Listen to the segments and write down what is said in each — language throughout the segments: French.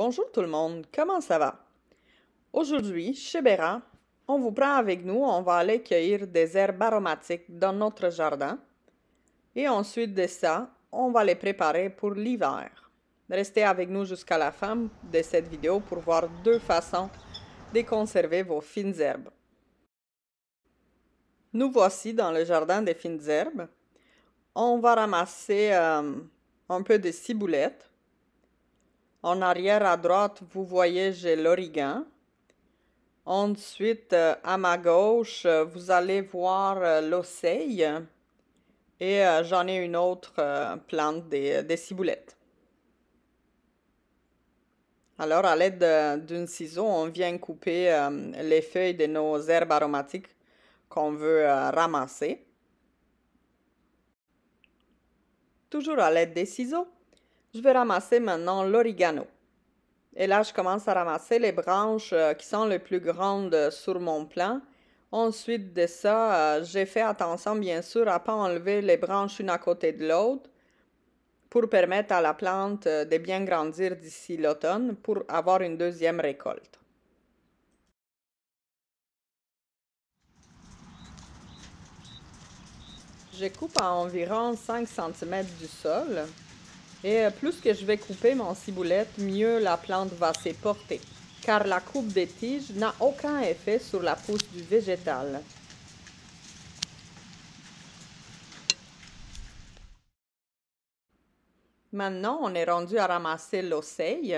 Bonjour tout le monde, comment ça va? Aujourd'hui, chez Béra, on vous prend avec nous, on va aller cueillir des herbes aromatiques dans notre jardin. Et ensuite de ça, on va les préparer pour l'hiver. Restez avec nous jusqu'à la fin de cette vidéo pour voir deux façons de conserver vos fines herbes. Nous voici dans le jardin des fines herbes. On va ramasser euh, un peu de ciboulette en arrière à droite, vous voyez, j'ai l'origan. Ensuite, euh, à ma gauche, euh, vous allez voir euh, l'oseille. Et j'en ai une autre plante des, des ciboulettes. Alors, à l'aide d'une ciseau, on vient couper les feuilles de nos herbes aromatiques qu'on veut ramasser. Toujours à l'aide des ciseaux, je vais ramasser maintenant l'origano. Et là, je commence à ramasser les branches euh, qui sont les plus grandes euh, sur mon plan. Ensuite de ça, euh, j'ai fait attention, bien sûr, à ne pas enlever les branches une à côté de l'autre pour permettre à la plante de bien grandir d'ici l'automne pour avoir une deuxième récolte. Je coupe à environ 5 cm du sol et euh, plus que je vais couper mon ciboulette, mieux la plante va s'éporter, porter, car la coupe des tiges n'a aucun effet sur la pousse du végétal. Maintenant, on est rendu à ramasser l'oseille.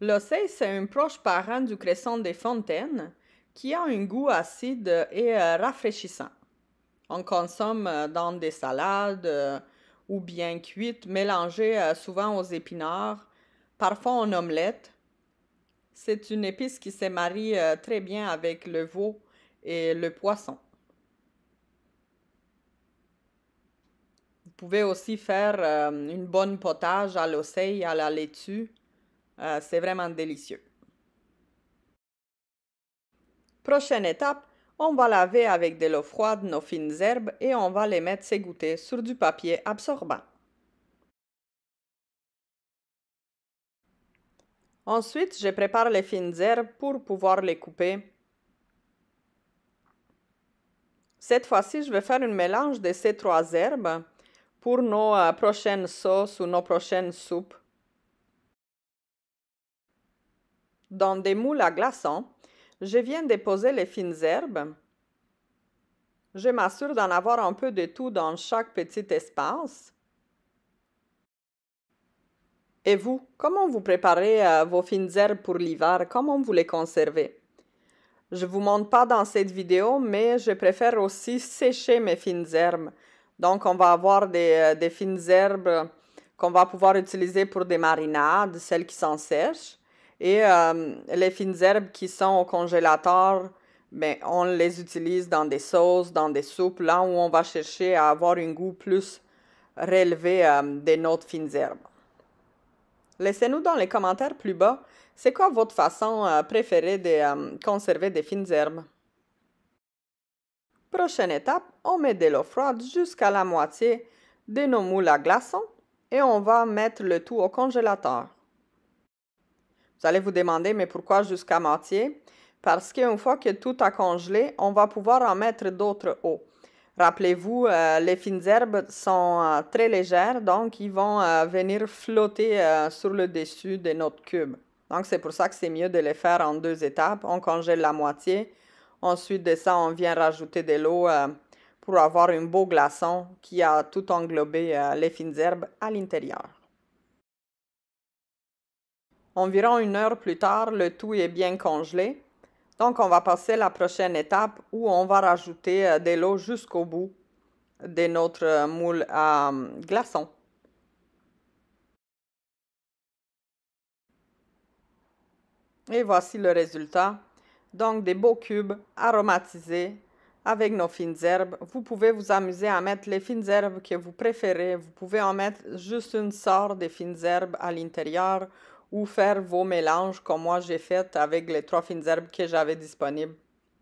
L'oseille, c'est un proche parent du cresson des fontaines qui a un goût acide et euh, rafraîchissant. On consomme euh, dans des salades, ou bien cuite, mélangée euh, souvent aux épinards, parfois en omelette. C'est une épice qui se marie euh, très bien avec le veau et le poisson. Vous pouvez aussi faire euh, une bonne potage à l'oseille, à la laitue. C'est vraiment délicieux. Prochaine étape, on va laver avec de l'eau froide nos fines herbes et on va les mettre s'égoutter sur du papier absorbant. Ensuite, je prépare les fines herbes pour pouvoir les couper. Cette fois-ci, je vais faire un mélange de ces trois herbes pour nos euh, prochaines sauces ou nos prochaines soupes. Dans des moules à glaçons, je viens déposer les fines herbes. Je m'assure d'en avoir un peu de tout dans chaque petit espace. Et vous, comment vous préparez euh, vos fines herbes pour l'hiver? Comment vous les conservez? Je ne vous montre pas dans cette vidéo, mais je préfère aussi sécher mes fines herbes. Donc, on va avoir des, euh, fines herbes qu'on va pouvoir utiliser pour des marinades, celles qui s'en sèchent. Et euh, les fines herbes qui sont au congélateur, ben, on les utilise dans des sauces, dans des soupes, là où on va chercher à avoir un goût plus relevé de euh, des notes fines herbes. Laissez-nous dans les commentaires plus bas, c'est quoi votre façon euh, préférée de conserver des fines herbes? Prochaine étape, on met de l'eau froide jusqu'à la moitié de nos moules à glaçons et on va mettre le tout au congélateur. Vous allez vous demander, mais pourquoi jusqu'à moitié? Parce qu'une fois que tout a congelé, on va pouvoir en mettre d'autres eaux. Rappelez-vous, euh, les fines herbes sont euh, très légères, donc ils vont euh, venir flotter sur le dessus de notre cube. Donc c'est pour ça que c'est mieux de les faire en deux étapes. On congèle la moitié, ensuite de ça on vient rajouter de l'eau pour avoir un beau glaçon qui a tout englobé les fines herbes à l'intérieur. Environ une heure plus tard, le tout est bien congelé. Donc, on va passer à la prochaine étape où on va rajouter euh, de l'eau jusqu'au bout de notre euh, moule à euh, glaçons. Et voici le résultat. Donc des beaux cubes aromatisés avec nos fines herbes. Vous pouvez vous amuser à mettre les fines herbes que vous préférez. Vous pouvez en mettre juste une sorte de fines herbes à l'intérieur ou faire vos mélanges comme moi j'ai fait avec les trois fines herbes que j'avais disponibles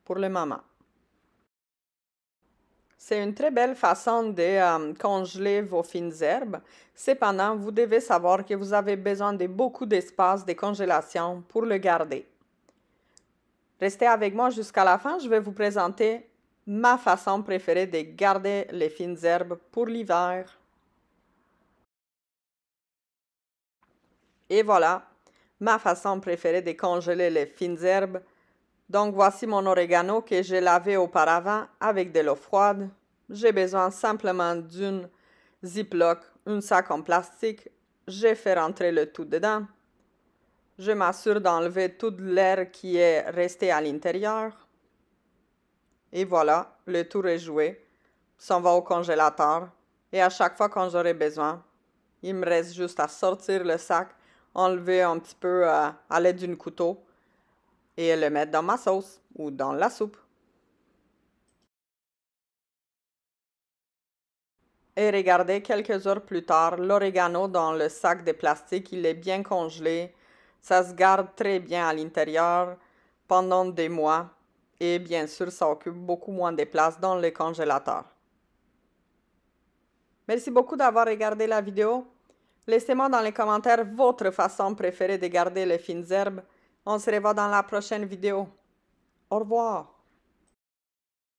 pour le moment. C'est une très belle façon de euh, congeler vos fines herbes. Cependant, vous devez savoir que vous avez besoin de beaucoup d'espace de congélation pour le garder. Restez avec moi jusqu'à la fin, je vais vous présenter ma façon préférée de garder les fines herbes pour l'hiver. Et voilà, ma façon préférée de congeler les fines herbes. Donc voici mon oregano que j'ai lavé auparavant avec de l'eau froide. J'ai besoin simplement d'une ziploc, un sac en plastique. J'ai fait rentrer le tout dedans. Je m'assure d'enlever tout l'air qui est resté à l'intérieur. Et voilà, le tour est joué. S'en va au congélateur. Et à chaque fois quand j'aurai besoin, il me reste juste à sortir le sac enlever un petit peu euh, à l'aide d'une couteau et le mettre dans ma sauce ou dans la soupe. Et regardez, quelques heures plus tard, l'oregano dans le sac de plastique, il est bien congelé. Ça se garde très bien à l'intérieur pendant des mois. Et bien sûr, ça occupe beaucoup moins de place dans le congélateur. Merci beaucoup d'avoir regardé la vidéo. Laissez-moi dans les commentaires votre façon préférée de garder les fines herbes. On se revoit dans la prochaine vidéo. Au revoir.